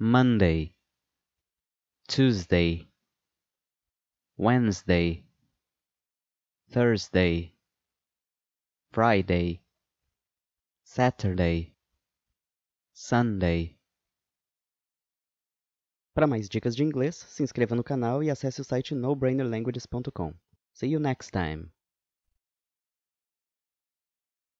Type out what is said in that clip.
Monday, Tuesday, Wednesday, Thursday, Friday, Saturday, Sunday. Para mais dicas de inglês, se inscreva no canal e acesse o site nobrainerlanguages.com. See you next time.